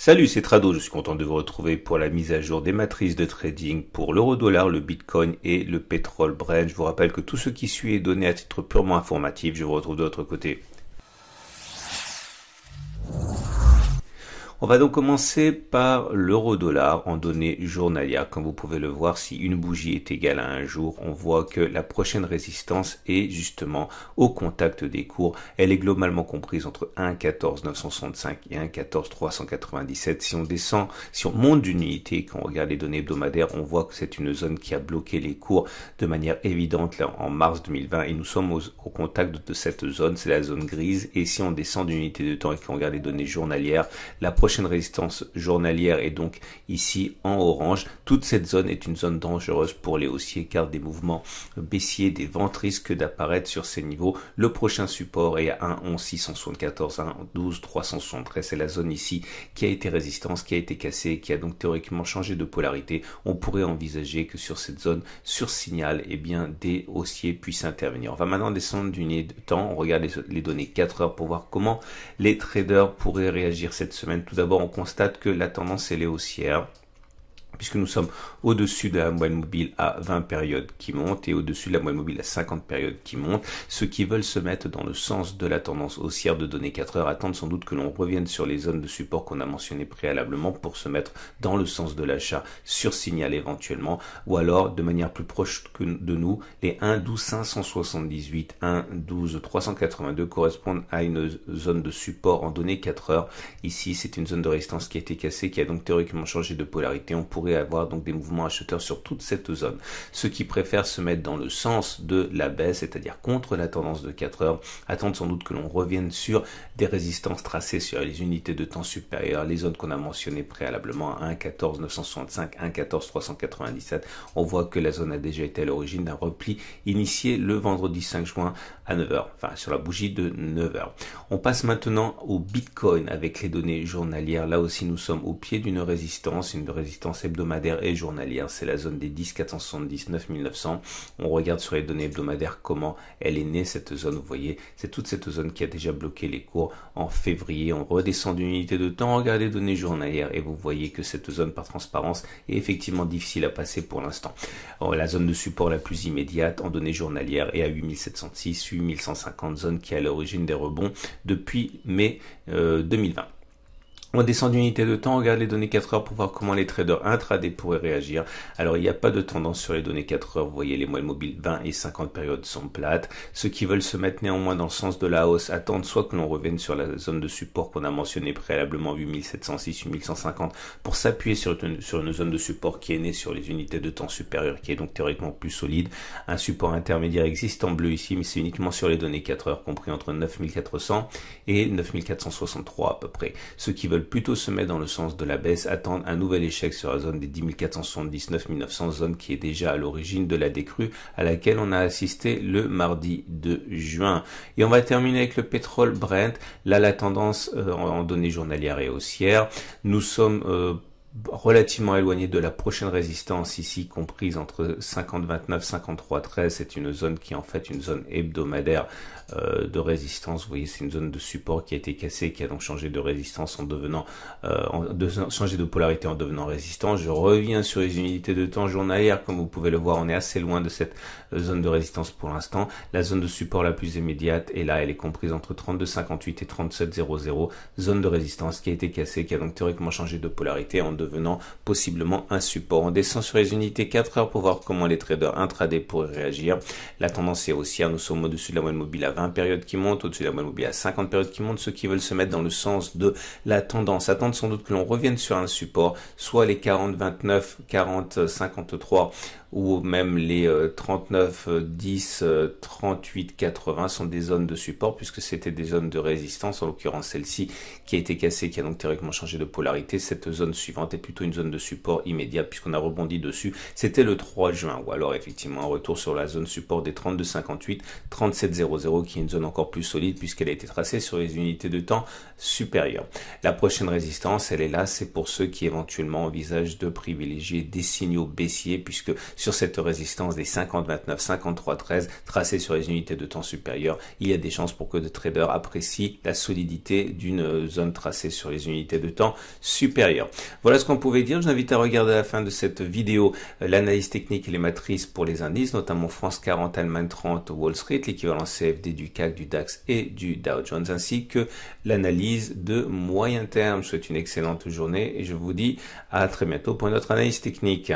Salut, c'est Trado. Je suis content de vous retrouver pour la mise à jour des matrices de trading pour l'euro-dollar, le bitcoin et le pétrole Brent. Je vous rappelle que tout ce qui suit est donné à titre purement informatif. Je vous retrouve de l'autre côté On va donc commencer par l'euro-dollar en données journalières. Comme vous pouvez le voir, si une bougie est égale à un jour, on voit que la prochaine résistance est justement au contact des cours. Elle est globalement comprise entre 1,14,965 et 1,14,397. Si on descend, si on monte d'une unité, quand on regarde les données hebdomadaires, on voit que c'est une zone qui a bloqué les cours de manière évidente là, en mars 2020 et nous sommes au, contact de cette zone, c'est la zone grise. Et si on descend d'une unité de temps et qu'on regarde les données journalières, la prochaine résistance journalière est donc ici en orange. Toute cette zone est une zone dangereuse pour les haussiers car des mouvements baissiers, des ventes risquent d'apparaître sur ces niveaux. Le prochain support est à 1 11 C'est la zone ici qui a été résistance, qui a été cassée, qui a donc théoriquement changé de polarité. On pourrait envisager que sur cette zone, sur signal, eh bien, des haussiers puissent intervenir. On va maintenant descendre du nid de temps. On regarde les, données 4 heures pour voir comment les traders pourraient réagir cette semaine d'abord, on constate que la tendance, est est haussière puisque nous sommes au-dessus de la moyenne mobile à 20 périodes qui montent et au-dessus de la moyenne mobile à 50 périodes qui montent. Ceux qui veulent se mettre dans le sens de la tendance haussière de données 4 heures attendent sans doute que l'on revienne sur les zones de support qu'on a mentionnées préalablement pour se mettre dans le sens de l'achat sur signal éventuellement, ou alors de manière plus proche que de nous, les 1, 12, 578, 1, 12, 382 correspondent à une zone de support en données 4 heures. Ici, c'est une zone de résistance qui a été cassée, qui a donc théoriquement changé de polarité. On pourrait avoir donc des mouvements acheteurs sur toute cette zone. Ceux qui préfèrent se mettre dans le sens de la baisse, c'est-à-dire contre la tendance de 4 heures, attendent sans doute que l'on revienne sur des résistances tracées sur les unités de temps supérieures, les zones qu'on a mentionnées préalablement à 14 965, 14 397. On voit que la zone a déjà été à l'origine d'un repli initié le vendredi 5 juin à 9 heures, enfin sur la bougie de 9 heures. On passe maintenant au Bitcoin avec les données journalières. Là aussi, nous sommes au pied d'une résistance, une résistance hebdomadaire hebdomadaires et journalière, C'est la zone des 10 479 900. On regarde sur les données hebdomadaires comment elle est née, cette zone. Vous voyez, c'est toute cette zone qui a déjà bloqué les cours en février. On redescend d'une unité de temps, regarde les données journalières et vous voyez que cette zone par transparence est effectivement difficile à passer pour l'instant. Oh, la zone de support la plus immédiate en données journalières est à 8706, 8150 zone qui est à l'origine des rebonds depuis mai 2020. Euh, on descend d'unité de temps, on regarde les données 4 heures pour voir comment les traders intraday pourraient réagir. Alors il n'y a pas de tendance sur les données 4 heures, vous voyez les moelles mobiles 20 et 50 périodes sont plates. Ceux qui veulent se mettre néanmoins dans le sens de la hausse attendent soit que l'on revienne sur la zone de support qu'on a mentionnée préalablement 8706, 8150 pour s'appuyer sur une, sur une zone de support qui est née sur les unités de temps supérieures qui est donc théoriquement plus solide. Un support intermédiaire existe en bleu ici mais c'est uniquement sur les données 4 heures compris entre 9400 et 9463 à peu près. Ceux qui veulent plutôt se mettre dans le sens de la baisse, attendre un nouvel échec sur la zone des 10 479-1900, zone qui est déjà à l'origine de la décrue à laquelle on a assisté le mardi 2 juin. Et on va terminer avec le pétrole Brent. Là, la tendance euh, en données journalières et haussière Nous sommes euh, relativement éloigné de la prochaine résistance ici comprise entre 50-29 53-13 c'est une zone qui est en fait une zone hebdomadaire euh, de résistance vous voyez c'est une zone de support qui a été cassée qui a donc changé de résistance en devenant euh, en changé de polarité en devenant résistant je reviens sur les unités de temps journalières comme vous pouvez le voir on est assez loin de cette euh, zone de résistance pour l'instant la zone de support la plus immédiate est là elle est comprise entre 32-58 et 37.00, zone de résistance qui a été cassée qui a donc théoriquement changé de polarité en devenant possiblement un support. On descend sur les unités 4 heures pour voir comment les traders intraday pourraient réagir. La tendance est haussière, hein, nous sommes au-dessus de la moyenne mobile à 20 périodes qui montent, au-dessus de la moyenne mobile à 50 périodes qui montent, ceux qui veulent se mettre dans le sens de la tendance attendent sans doute que l'on revienne sur un support, soit les 40, 29, 40, 53 ou même les 39, 10, 38, 80 sont des zones de support puisque c'était des zones de résistance, en l'occurrence celle-ci qui a été cassée, qui a donc théoriquement changé de polarité. Cette zone suivante est plutôt une zone de support immédiat puisqu'on a rebondi dessus. C'était le 3 juin ou alors effectivement un retour sur la zone support des 32, 58, 37, 00 qui est une zone encore plus solide puisqu'elle a été tracée sur les unités de temps supérieures. La prochaine résistance, elle est là, c'est pour ceux qui éventuellement envisagent de privilégier des signaux baissiers puisque sur cette résistance des 50-29, 53-13, tracée sur les unités de temps supérieures, il y a des chances pour que le trader apprécie la solidité d'une euh, zone tracée sur les unités de temps supérieures. Voilà ce qu'on pouvait dire. Je vous invite à regarder à la fin de cette vidéo euh, l'analyse technique et les matrices pour les indices, notamment France 40, Allemagne 30, Wall Street, l'équivalent CFD du CAC, du DAX et du Dow Jones, ainsi que l'analyse de moyen terme. Je vous souhaite une excellente journée et je vous dis à très bientôt pour une autre analyse technique.